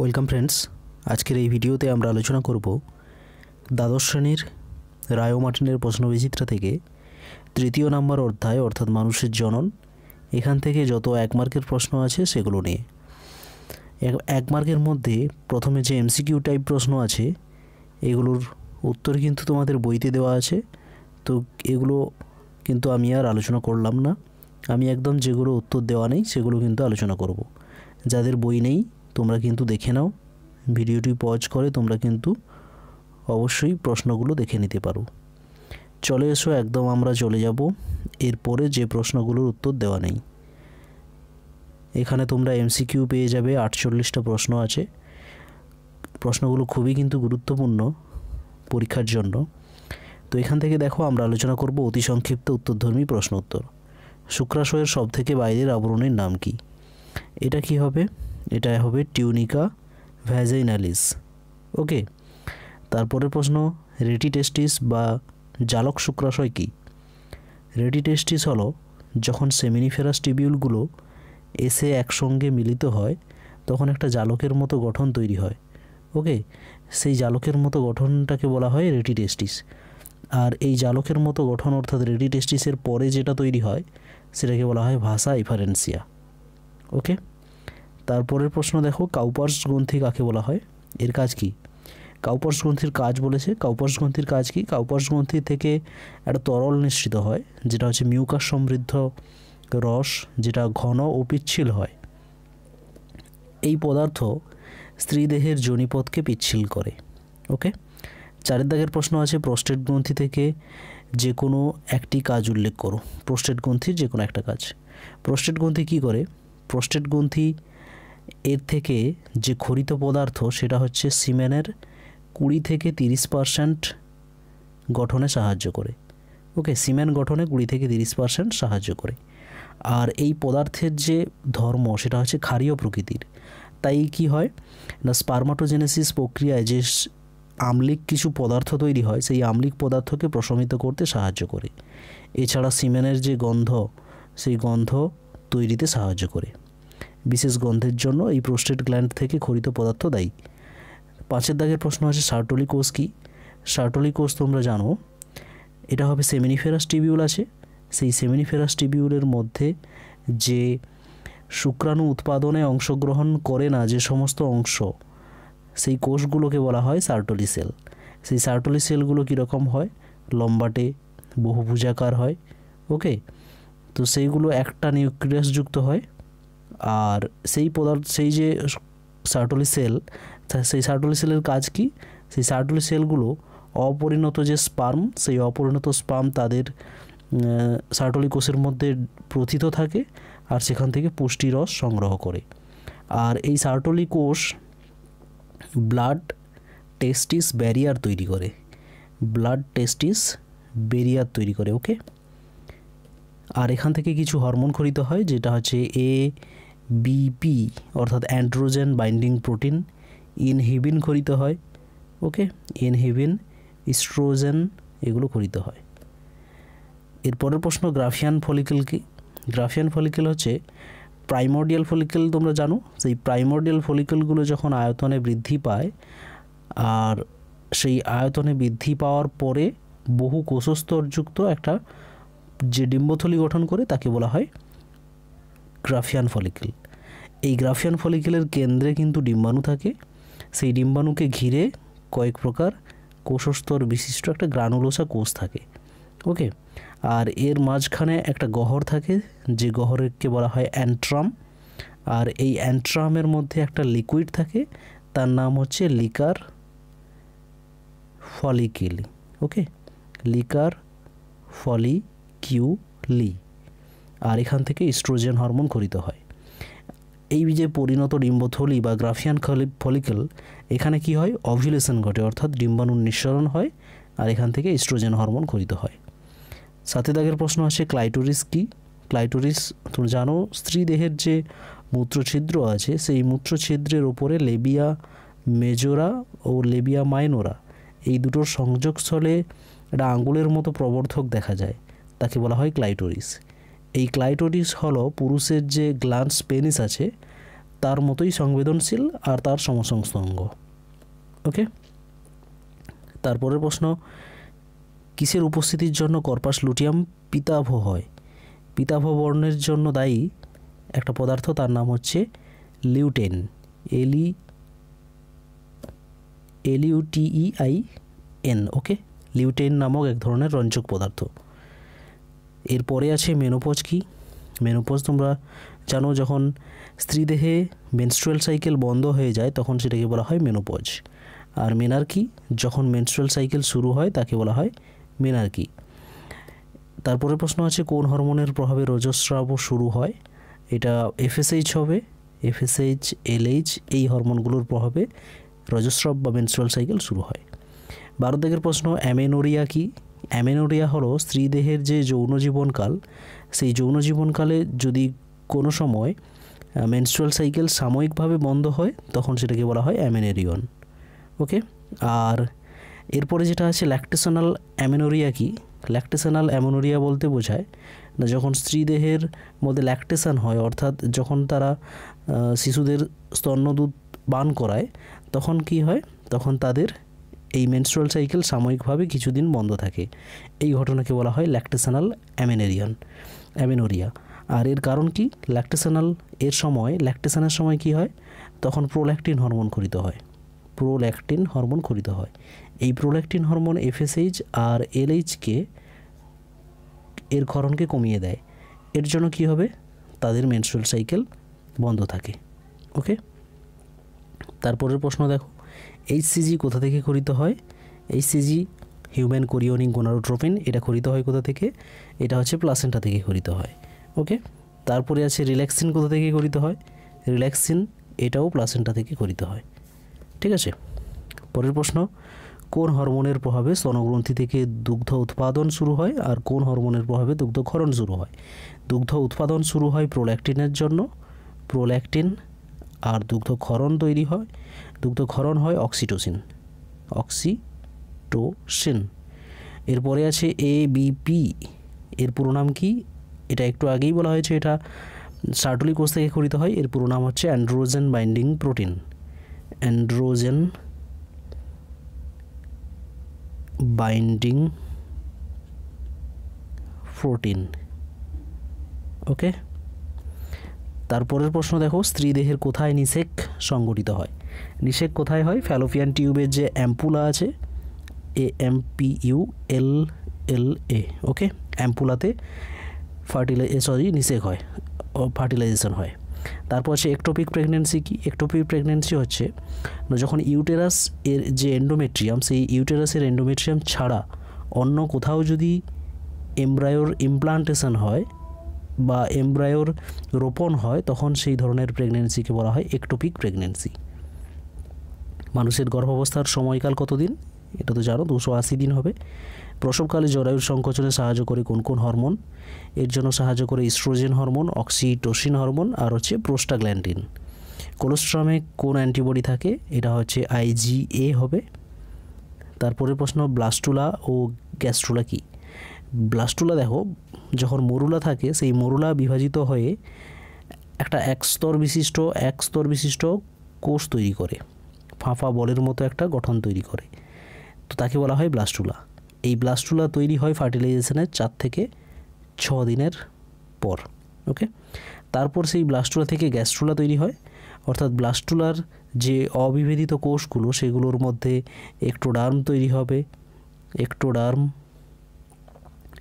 welcome friends আজকের এই ভিডিওতে আমরা আলোচনা করব দ্বাদশ শ্রেণীর রায় মার্টিনের প্রশ্নবিচিত্রা থেকে তৃতীয় নাম্বার অধ্যায় অর্থাৎ মানুষের জনন এখান থেকে যত এক মার্কের প্রশ্ন আছে সেগুলো নিয়ে এক মার্কের মধ্যে প্রথমে যে এমসিকিউ টাইপ প্রশ্ন আছে এগুলোর উত্তর কিন্তু তোমাদের বইতে দেওয়া আছে তো এগুলো কিন্তু আমি আর আলোচনা করলাম না আমি একদম যেগুলো উত্তর দেওয়া নেই সেগুলো কিন্তু আলোচনা করব যাদের বই নেই তোমরা কিন্তু দেখে নাও ভিডিওটি পজ করে তোমরা কিন্তু অবশ্যই প্রশ্নগুলো দেখে নিতে পারো চলে এসো একদম আমরা চলে যাব এরপরে যে প্রশ্নগুলোর উত্তর দেওয়া নেই এখানে তোমরা এমসিকিউ পেয়ে যাবে আটচল্লিশটা প্রশ্ন আছে প্রশ্নগুলো খুবই কিন্তু গুরুত্বপূর্ণ পরীক্ষার জন্য তো এখান থেকে দেখো আমরা আলোচনা করব অতি সংক্ষিপ্ত উত্তরধর্মী প্রশ্ন উত্তর শুক্রাশয়ের সবথেকে বাইরের আবরণের নাম কি এটা কি হবে এটা হবে টিউনিকা ভ্যাজাইনালিস ওকে তারপরের প্রশ্ন রেটিটেস্টিস বা জালক শুক্রাশয় কী রেটিটেস্টিস হলো যখন সেমিনিফেরাস টিবিউলগুলো এসে একসঙ্গে মিলিত হয় তখন একটা জালকের মতো গঠন তৈরি হয় ওকে সেই জালকের মতো গঠনটাকে বলা হয় রেটিটেস্টিস আর এই জালকের মতো গঠন অর্থাৎ রেডিটেস্টিসের পরে যেটা তৈরি হয় সেটাকে বলা হয় ভাষা ইফারেন্সিয়া ওকে তারপরের প্রশ্ন দেখো কাউপার্স গ্রন্থি কাকে বলা হয় এর কাজ কি কাউপার্স গ্রন্থির কাজ বলেছে কাউপার্স গ্রন্থির কাজ কি কাউপার্স গ্রন্থি থেকে একটা তরল নিঃসৃত হয় যেটা হচ্ছে মিউকাস সমৃদ্ধ রস যেটা ঘন ও পিচ্ছিল হয় এই পদার্থ স্ত্রীদেহের জনিপথকে পিচ্ছিল করে ওকে চারের দাগের প্রশ্ন আছে প্রোস্টেট গ্রন্থি থেকে যে কোনো একটি কাজ উল্লেখ করো প্রোস্টেট গ্রন্থির যে কোনো একটা কাজ প্রস্টেট গ্রন্থি কি করে প্রোস্টেট গ্রন্থি এর থেকে যে খরিত পদার্থ সেটা হচ্ছে সিমেনের কুড়ি থেকে তিরিশ পারসেন্ট গঠনে সাহায্য করে ওকে সিমেন্ট গঠনে কুড়ি থেকে তিরিশ পারসেন্ট সাহায্য করে আর এই পদার্থের যে ধর্ম সেটা হচ্ছে ক্ষারীয় প্রকৃতির তাই কি হয় না স্পার্মাটোজেনেসিস প্রক্রিয়ায় যে আম্লিক কিছু পদার্থ তৈরি হয় সেই আম্লিক পদার্থকে প্রশমিত করতে সাহায্য করে এছাড়া সিমেনের যে গন্ধ সেই গন্ধ তৈরিতে সাহায্য করে বিশেষ গন্ধের জন্য এই প্রোস্টেট গ্ল্যান্ড থেকে খরিত পদার্থ দায়ী পাঁচের দাগের প্রশ্ন আছে সার্টলি কোষ কী সার্টোলি কোষ তোমরা জানো এটা হবে সেমিনিফেরাস টিবিউল আছে সেই সেমিনিফেরাস টিবিউলের মধ্যে যে শুক্রাণু উৎপাদনে অংশগ্রহণ করে না যে সমস্ত অংশ সেই কোষগুলোকে বলা হয় সার্টলি সেল সেই সার্টলি সেলগুলো কীরকম হয় লম্বাটে বহুভুজাকার হয় ওকে তো সেইগুলো একটা নিউক্লিয়াসযুক্ত হয় আর সেই পদার্থ সেই যে সার্টলি সেল সেই সার্টলি সেলের কাজ কি সেই সার্টলি সেলগুলো অপরিণত যে স্পার্ম সেই অপরিণত স্পার্ম তাদের সার্টলি কোষের মধ্যে প্রথিত থাকে আর সেখান থেকে পুষ্টি রস সংগ্রহ করে আর এই সার্টলি কোষ ব্লাড টেস্টিস ব্যারিয়ার তৈরি করে ব্লাড টেস্টিস ব্যারিয়ার তৈরি করে ওকে আর এখান থেকে কিছু হরমোন খরিত হয় যেটা হচ্ছে এ বিপি অর্থাৎ অ্যান্ড্রোজেন বাইন্ডিং প্রোটিন ইনহিবিন খরিত হয় ওকে ইনহিবিন ইস্ট্রোজেন এগুলো খরিত হয় এরপরের প্রশ্ন গ্রাফিয়ান ফলিকেল কি গ্রাফিয়ান ফলিকেল হচ্ছে প্রাইমোডিয়াল ফলিকেল তোমরা জানো সেই প্রাইমোডিয়াল ফলিকেলগুলো যখন আয়তনে বৃদ্ধি পায় আর সেই আয়তনে বৃদ্ধি পাওয়ার পরে বহু কোষস্তরযুক্ত একটা যে ডিম্বথলি গঠন করে তাকে বলা হয় গ্রাফিয়ান ফলিকেল এই গ্রাফিয়ান ফলিকেলের কেন্দ্রে কিন্তু ডিম্বাণু থাকে সেই ডিম্বাণুকে ঘিরে কয়েক প্রকার কোষস্তর বিশিষ্ট একটা গ্রানুলোসা কোষ থাকে ওকে আর এর মাঝখানে একটা গহর থাকে যে গহরকে বলা হয় অ্যান্ট্রাম আর এই অ্যান্ট্রামের মধ্যে একটা লিকুইড থাকে তার নাম হচ্ছে লিকার ফলিকিল ওকে লিকার ফলি কিউলি আর এখান থেকে ইস্ট্রোজেন হরমোন খরিত হয় এই যে পরিণত ডিম্বথলি বা গ্রাফিয়ান ফলিকল এখানে কি হয় অভিলেশন ঘটে অর্থাৎ ডিম্বাণুর নিঃসরণ হয় আর এখান থেকে ইস্ট্রোজেন হরমোন খরিত হয় সাথে দাগের প্রশ্ন আসে ক্লাইটোরিস কি ক্লাইটোরিস তুমি জানো স্ত্রী দেহের যে মূত্রছিদ্র আছে সেই মূত্রছিদ্রের ওপরে লেবিয়া মেজোরা ও লেবিয়া মাইনোরা এই দুটোর সংযোগস্থলে একটা আঙ্গুলের মতো প্রবর্ধক দেখা যায় তাকে বলা হয় ক্লাইটোরিস এই ক্লাইটোরিস হলো পুরুষের যে গ্লান্স পেনিস আছে তার মতোই সংবেদনশীল আর তার সমসংস্তঙ্গ ওকে তারপরের প্রশ্ন কিসের উপস্থিতির জন্য কর্পাস লুটিয়াম পিতাভ হয় পিতাভ বর্ণের জন্য দায়ী একটা পদার্থ তার নাম হচ্ছে লিউটেন এলি এলিউটিই আই এন ওকে লিউটেন নামক এক ধরনের রঞ্জক পদার্থ এরপরে আছে মেনোপজ কি মেনোপজ তোমরা জানো যখন স্ত্রীদেহে মেনস্ট্রুয়াল সাইকেল বন্ধ হয়ে যায় তখন সেটাকে বলা হয় মেনোপজ আর মেনার্কি যখন মেনস্ট্রুয়াল সাইকেল শুরু হয় তাকে বলা হয় মেনার্কি তারপরে প্রশ্ন আছে কোন হরমোনের প্রভাবে রজস্রাব শুরু হয় এটা এফএসএইচ হবে এফএসএইচ এলএইচ এই হরমোনগুলোর প্রভাবে রজস্রাব বা মেনস্ট্রুয়াল সাইকেল শুরু হয় বারো প্রশ্ন অ্যামেনোরিয়া কি অ্যামেনোরিয়া হলো স্ত্রীদেহের যে যৌন জীবনকাল সেই যৌন জীবনকালে যদি কোনো সময় মেনস্ট্রুয়াল সাইকেল সাময়িকভাবে বন্ধ হয় তখন সেটাকে বলা হয় অ্যামেনেরিয়ন ওকে আর এরপরে যেটা আছে ল্যাকটেশনাল অ্যামেনোরিয়া কি ল্যাকটেশনাল অ্যামোনোরিয়া বলতে বোঝায় না যখন স্ত্রীদেহের মধ্যে ল্যাকটেশন হয় অর্থাৎ যখন তারা শিশুদের স্তন্যদূত পান করায় তখন কি হয় তখন তাদের এই মেনস্ট্রুয়াল সাইকেল সাময়িকভাবে কিছুদিন বন্ধ থাকে এই ঘটনাকে বলা হয় ল্যাকটেশনাল অ্যামেনেরিয়ান অ্যামেনোরিয়া আর এর কারণ কি ল্যাকটেশনাল এর সময় ল্যাকটেশনের সময় কি হয় তখন প্রোল্যাকটিন হরমোন খরিত হয় প্রোল্যাকটিন হরমোন খরিত হয় এই প্রোল্যাকটিন হরমোন এফএসএইচ আর এলএইচকে এর ক্ষরণকে কমিয়ে দেয় এর জন্য কি হবে তাদের মেনস্ট্রুয়াল সাইকেল বন্ধ থাকে ওকে তারপরের প্রশ্ন দেখো এইচসিজি কোথা থেকে খরিত হয় এইচসিজি হিউম্যান কোরিয়নিং গোনারোট্রোপিন এটা খরিত হয় কোথা থেকে এটা হচ্ছে প্লাসেন্টা থেকে খরিত হয় ওকে তারপরে আছে রিল্যাক্সিন কোথা থেকে খরিত হয় রিল্যাক্সিন এটাও প্লাসেন্টা থেকে করিত হয় ঠিক আছে পরের প্রশ্ন কোন হরমোনের প্রভাবে স্তনগ্রন্থি থেকে দুগ্ধ উৎপাদন শুরু হয় আর কোন হরমোনের প্রভাবে দুগ্ধ ক্ষরণ শুরু হয় দুগ্ধ উৎপাদন শুরু হয় প্রোল্যাকটিনের জন্য প্রোল্যাকটিন আর দুগ্ধ ক্ষরণ তৈরি হয় দুগ্ধক্ষরণ হয় অক্সিটোসিন অক্সিটোসিন এরপরে আছে এ বিপি এর পুরো নাম কি এটা একটু আগেই বলা হয়েছে এটা সার্টুলি কোষ থেকে খরিত হয় এর পুরো নাম হচ্ছে androgen binding protein androgen binding protein okay তারপরের প্রশ্ন দেখো স্ত্রী দেহের কোথায় নিষেক সংগঠিত হয় নিষেক কোথায় হয় ফ্যালোপিয়ান টিউবের যে অ্যাম্পুলা আছে A M P U L L A okay অ্যাম্পুলাতে ফার্টিলাই সরি নিষেক হয় ফার্টিলাইজেশন হয় তারপর হচ্ছে একটোপিক প্রেগনেন্সি কি একটোপিক প্রেগনেন্সি হচ্ছে যখন ইউটেরাস এর যে এন্ডোমেট্রিয়াম সেই ইউটেরাসের এন্ডোমেট্রিয়াম ছাড়া অন্য কোথাও যদি এমব্রায়োর ইমপ্লান্টেশন হয় বা এমব্রায়োর রোপণ হয় তখন সেই ধরনের প্রেগনেন্সিকে বলা হয় একটোপিক প্রেগনেন্সি মানুষের গর্ভাবস্থার সময়কাল কতদিন এটা তো জানো দুশো আশি দিন হবে প্রসবকালে জরায়ুর সংকোচনে সাহায্য করে কোন কোন হরমোন এর জন্য সাহায্য করে ইস্ট্রোজেন হরমোন অক্সিটোসিন হরমোন আর হচ্ছে প্রোস্টাগ্ল্যান্ডিন কোলেস্ট্রামে কোন অ্যান্টিবডি থাকে এটা হচ্ছে আইজিএ হবে তারপরে প্রশ্ন ব্লাস্টুলা ও গ্যাস্ট্রুলা কি ব্লাস্টুলা দেখো যখন মরুলা থাকে সেই মরুলা বিভাজিত হয়ে একটা এক স্তর বিশিষ্ট এক স্তর বিশিষ্ট কোষ তৈরি করে ফাঁফা বলের মতো একটা গঠন তৈরি করে তো তাকে বলা হয় ব্লাস্টুলা এই ব্লাস্টুলা তৈরি হয় ফার্টিলাইজেশনের চার থেকে ছ দিনের পর ওকে তারপর সেই ব্লাস্টুলা থেকে গ্যাস্ট্রুলা তৈরি হয় অর্থাৎ ব্লাস্টুলার যে অবিভেদিত কোষগুলো সেগুলোর মধ্যে একটোডার্ম তৈরি হবে একটোডার্ম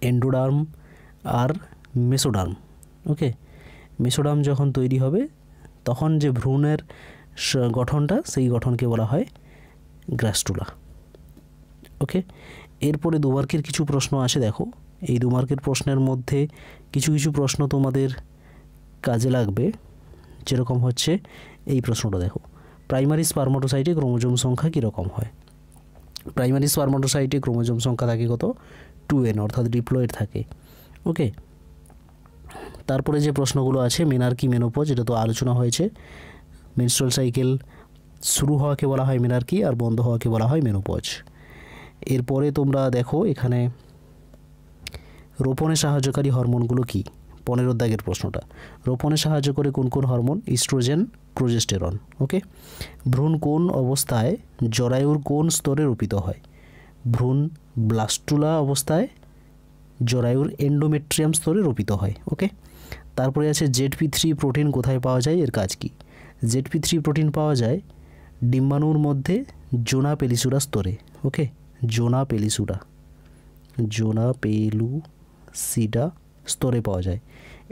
এন্ডোডার্ম আর মেসোডার্ম ওকে মেসোডার্ম যখন তৈরি হবে তখন যে ভ্রূণের গঠনটা সেই গঠনকে বলা হয় গ্রাস্টুলা ওকে এরপরে দুমার্কের কিছু প্রশ্ন আসে দেখো এই দুমার্কের প্রশ্নের মধ্যে কিছু কিছু প্রশ্ন তোমাদের কাজে লাগবে যেরকম হচ্ছে এই প্রশ্নটা দেখো প্রাইমারি স্পার্মাটোসাইটে ক্রোমোজোম সংখ্যা কীরকম হয় প্রাইমারি স্পার্মাটোসাইটে ক্রোমোজোম সংখ্যা থাকে কত টু এন অর্থাৎ ডিপ্লয়েড থাকে ওকে তারপরে যে প্রশ্নগুলো আছে মেনার কি মেনোপজ এটা তো আলোচনা হয়েছে মেনস্ট্রাল সাইকেল শুরু হওয়াকে বলা হয় মেনার্কি আর বন্ধ হওয়াকে বলা হয় মেনোপজ এরপরে তোমরা দেখো এখানে রোপণে সাহায্যকারী হরমোনগুলো কি পনেরো দাগের প্রশ্নটা রোপণে সাহায্য করে কোন কোন হরমোন ইস্ট্রোজেন প্রোজেস্টেরন ওকে ভ্রূণ কোন অবস্থায় জরায়ুর কোন স্তরে রোপিত হয় ভ্রূণ ব্লাস্টুলা অবস্থায় জরায়ুর এন্ডোমেট্রিয়াম স্তরে রোপিত হয় ওকে তারপরে আছে জেড পি থ্রি প্রোটিন কোথায় পাওয়া যায় এর কাজ কী জেডপি থ্রি প্রোটিন পাওয়া যায় ডিম্বাণুর মধ্যে জোনা পেলিসুরা স্তরে ওকে জোনা পেলিসুরা জোনা পেলু সিডা স্তরে পাওয়া যায়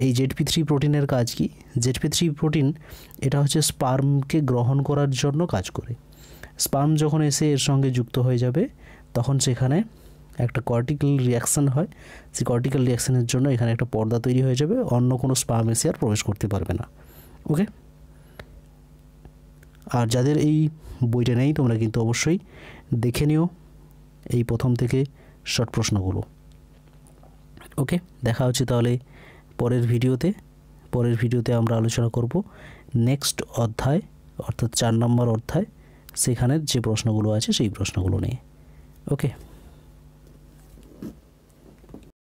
এই জেডপি থ্রি প্রোটিনের কাজ কি জেডপি থ্রি প্রোটিন এটা হচ্ছে স্পার্মকে গ্রহণ করার জন্য কাজ করে স্পার্ম যখন এসে এর সঙ্গে যুক্ত হয়ে যাবে তখন সেখানে একটা কর্টিক্যাল রিয়াকশান হয় সেই কর্টিক্যাল রিয়াকশানের জন্য এখানে একটা পর্দা তৈরি হয়ে যাবে অন্য কোনো স্পার্ম এসে আর প্রবেশ করতে পারবে না ওকে আর যাদের এই বইটা নেই তোমরা কিন্তু অবশ্যই দেখে নিও এই প্রথম থেকে শর্ট প্রশ্নগুলো ওকে দেখা হচ্ছে তাহলে পরের ভিডিওতে পরের ভিডিওতে আমরা আলোচনা করব নেক্সট অধ্যায় অর্থাৎ চার নম্বর অধ্যায় সেখানের যে প্রশ্নগুলো আছে সেই প্রশ্নগুলো নিয়ে ওকে